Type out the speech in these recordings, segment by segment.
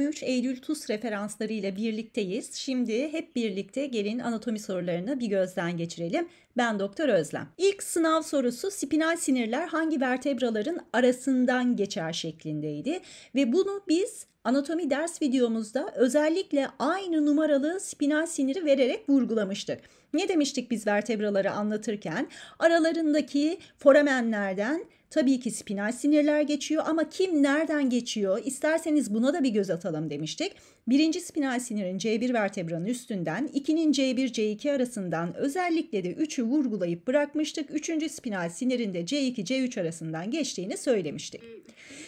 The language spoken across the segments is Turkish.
23 Eylül TUS referanslarıyla birlikteyiz. Şimdi hep birlikte gelin anatomi sorularını bir gözden geçirelim. Ben Doktor Özlem. İlk sınav sorusu spinal sinirler hangi vertebraların arasından geçer şeklindeydi ve bunu biz anatomi ders videomuzda özellikle aynı numaralı spinal siniri vererek vurgulamıştık. Ne demiştik biz vertebraları anlatırken? Aralarındaki foramenlerden Tabii ki spinal sinirler geçiyor ama kim nereden geçiyor? İsterseniz buna da bir göz atalım demiştik. Birinci spinal sinirin C1 vertebranın üstünden, ikinin C1 C2 arasından özellikle de üçü vurgulayıp bırakmıştık. Üçüncü spinal sinirin de C2 C3 arasından geçtiğini söylemiştik.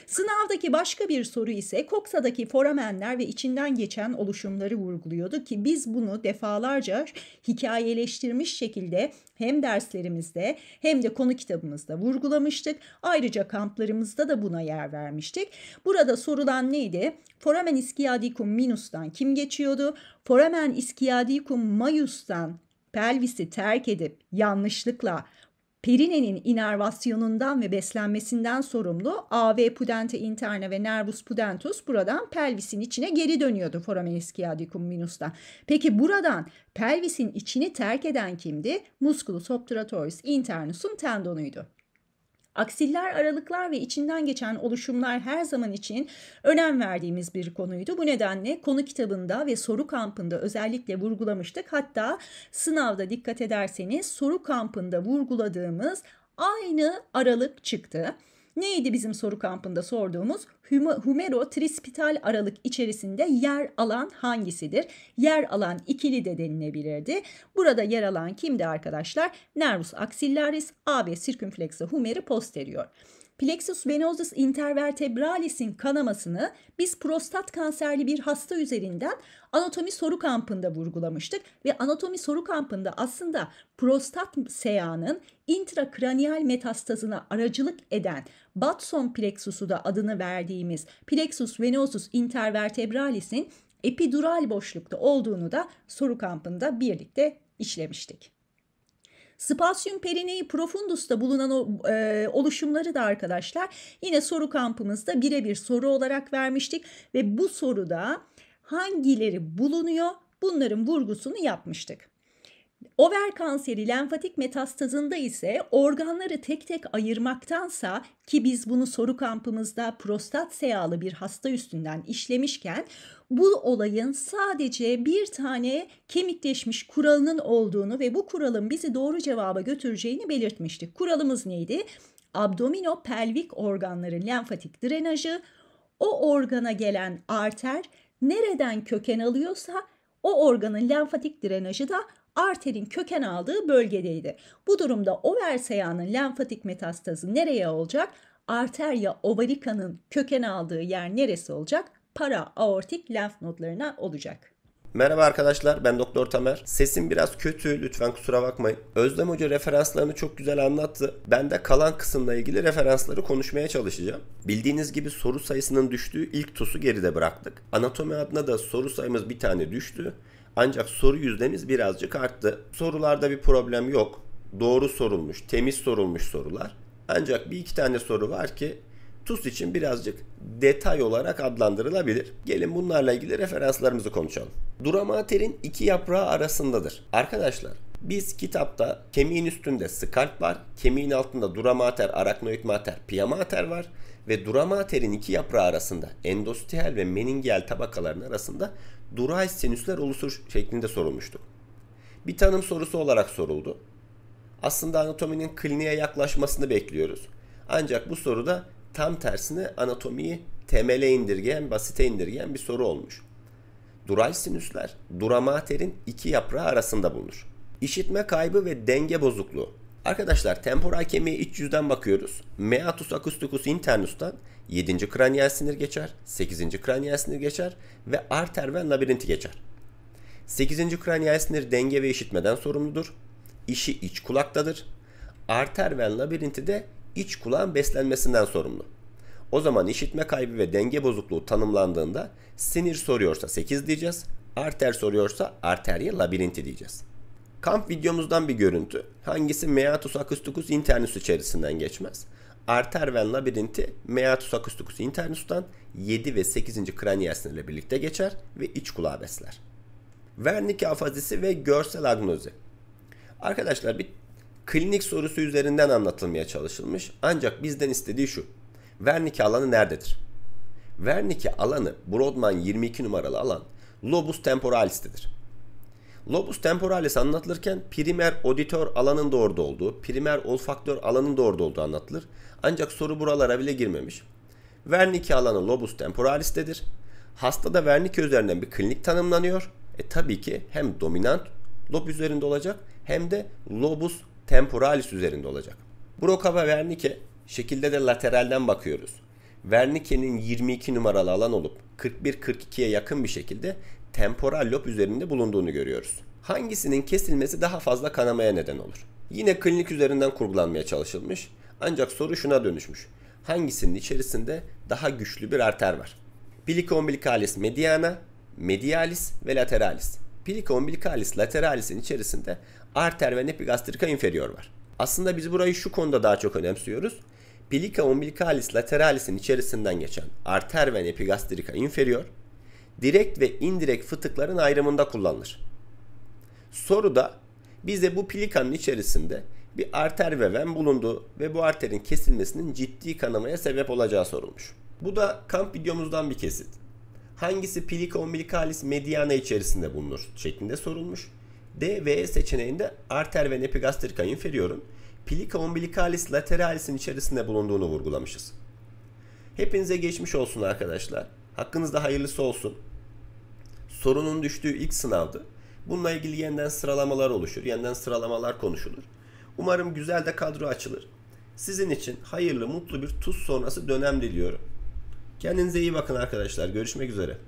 Sınavdaki başka bir soru ise Coxa Oradaki foramenler ve içinden geçen oluşumları vurguluyordu ki biz bunu defalarca hikayeleştirmiş şekilde hem derslerimizde hem de konu kitabımızda vurgulamıştık. Ayrıca kamplarımızda da buna yer vermiştik. Burada sorulan neydi? Foramen iskiadicum minustan kim geçiyordu? Foramen iskiadicum maiustan pelvisi terk edip yanlışlıkla perinenin inervasyonundan ve beslenmesinden sorumlu AV pudente interna ve nervus pudentus buradan pelvisin içine geri dönüyordu foramenis giadicum minus'tan. Peki buradan pelvisin içini terk eden kimdi? Musculus obturatoris internus'un tendonuydu. Aksiller, aralıklar ve içinden geçen oluşumlar her zaman için önem verdiğimiz bir konuydu. Bu nedenle konu kitabında ve soru kampında özellikle vurgulamıştık. Hatta sınavda dikkat ederseniz soru kampında vurguladığımız aynı aralık çıktı. Neydi bizim soru kampında sorduğumuz? Humero trispital aralık içerisinde yer alan hangisidir? Yer alan ikili de denilebilirdi. Burada yer alan kimdi arkadaşlar? Nervus axillaris, AB circumflexa humeri posterior plexus venosus intervertebralis'in kanamasını biz prostat kanserli bir hasta üzerinden anatomi soru kampında vurgulamıştık ve anatomi soru kampında aslında prostat seyanın intrakraniyal metastazına aracılık eden Batson plexusu da adını verdiğimiz plexus venosus intervertebralis'in epidural boşlukta olduğunu da soru kampında birlikte işlemiştik. Spasyum perinei profundus'ta bulunan o e, oluşumları da arkadaşlar yine soru kampımızda birebir soru olarak vermiştik ve bu soruda hangileri bulunuyor bunların vurgusunu yapmıştık. Over kanseri lenfatik metastazında ise organları tek tek ayırmaktansa ki biz bunu soru kampımızda prostat seyalı bir hasta üstünden işlemişken bu olayın sadece bir tane kemikleşmiş kuralının olduğunu ve bu kuralın bizi doğru cevaba götüreceğini belirtmiştik. Kuralımız neydi? Abdomino pelvik organların lenfatik drenajı, o organa gelen arter nereden köken alıyorsa o organın lenfatik drenajı da arterin köken aldığı bölgedeydi. Bu durumda over yağının lenfatik metastazı nereye olacak? Arterya ovalikanın köken aldığı yer neresi olacak? Para aortik lenf nodlarına olacak. Merhaba arkadaşlar ben Doktor Tamer. Sesim biraz kötü lütfen kusura bakmayın. Özlem Hoca referanslarını çok güzel anlattı. Ben de kalan kısımla ilgili referansları konuşmaya çalışacağım. Bildiğiniz gibi soru sayısının düştüğü ilk TOS'u geride bıraktık. Anatomi adına da soru sayımız bir tane düştü. Ancak soru yüzdemiz birazcık arttı. Sorularda bir problem yok. Doğru sorulmuş, temiz sorulmuş sorular. Ancak bir iki tane soru var ki TUS için birazcık detay olarak adlandırılabilir. Gelin bunlarla ilgili referanslarımızı konuşalım. Duramater'in iki yaprağı arasındadır. Arkadaşlar biz kitapta kemiğin üstünde skalp var, kemiğin altında duramater, araknoid mater, piyamater var ve duramaterin iki yaprağı arasında endostihal ve meningel tabakaların arasında dural sinüsler oluşur şeklinde sorulmuştu. Bir tanım sorusu olarak soruldu. Aslında anatominin kliniğe yaklaşmasını bekliyoruz. Ancak bu soruda tam tersine anatomiyi temele indirgeyen, basite indirgeyen bir soru olmuş. Dural sinüsler duramaterin iki yaprağı arasında bulunur. İşitme kaybı ve denge bozukluğu. Arkadaşlar temporal kemiğe iç yüzden bakıyoruz. Meatus acusticus internus'tan 7. kraniyel sinir geçer, 8. kraniyel sinir geçer ve arter ve labirinti geçer. 8. kraniyel sinir denge ve işitmeden sorumludur. İşi iç kulaktadır. Arter ve labirinti de iç kulağın beslenmesinden sorumlu. O zaman işitme kaybı ve denge bozukluğu tanımlandığında sinir soruyorsa 8 diyeceğiz, arter soruyorsa arteriye labirinti diyeceğiz. Kamp videomuzdan bir görüntü. Hangisi meatus acusticus internus içerisinden geçmez? Arter ve labirinti meatus acusticus internus'tan 7 ve 8. kraniyel sinirle birlikte geçer ve iç kulağı besler. Wernicke afazisi ve görsel agnozi. Arkadaşlar bir klinik sorusu üzerinden anlatılmaya çalışılmış. Ancak bizden istediği şu. Wernicke alanı nerededir? Wernicke alanı Brodmann 22 numaralı alan lobus temporalis'tedir. Lobus temporalis anlatılırken primer auditor alanın da orada olduğu, primer olfaktör alanın da orada olduğu anlatılır. Ancak soru buralara bile girmemiş. Wernicke alanı lobus temporalis'tedir. Hastada Wernicke üzerinden bir klinik tanımlanıyor. E tabii ki hem dominant lob üzerinde olacak hem de lobus temporalis üzerinde olacak. Broca ve Wernicke şekilde de lateralden bakıyoruz. Wernicke'nin 22 numaralı alan olup 41-42'ye yakın bir şekilde temporal lob üzerinde bulunduğunu görüyoruz. Hangisinin kesilmesi daha fazla kanamaya neden olur? Yine klinik üzerinden kurgulanmaya çalışılmış ancak soru şuna dönüşmüş. Hangisinin içerisinde daha güçlü bir arter var? Pilikombilikalis mediana, medialis ve lateralis. Plica umbilicalis lateralis'in içerisinde arter ve epigastrika inferior var. Aslında biz burayı şu konuda daha çok önemsiyoruz. Plica umbilicalis lateralis'in içerisinden geçen arter ve epigastrika inferior direkt ve indirekt fıtıkların ayrımında kullanılır. Soruda bize bu plikanın içerisinde bir arter ve ven bulunduğu ve bu arterin kesilmesinin ciddi kanamaya sebep olacağı sorulmuş. Bu da kamp videomuzdan bir kesit. Hangisi plica umbilicalis mediana içerisinde bulunur şeklinde sorulmuş. D ve E seçeneğinde arter ve epigastrika inferiorum plica umbilicalis lateralis'in içerisinde bulunduğunu vurgulamışız. Hepinize geçmiş olsun arkadaşlar. Hakkınızda hayırlısı olsun. Sorunun düştüğü ilk sınavdı. Bununla ilgili yeniden sıralamalar oluşur, yeniden sıralamalar konuşulur. Umarım güzel de kadro açılır. Sizin için hayırlı, mutlu bir tuz sonrası dönem diliyorum. Kendinize iyi bakın arkadaşlar. Görüşmek üzere.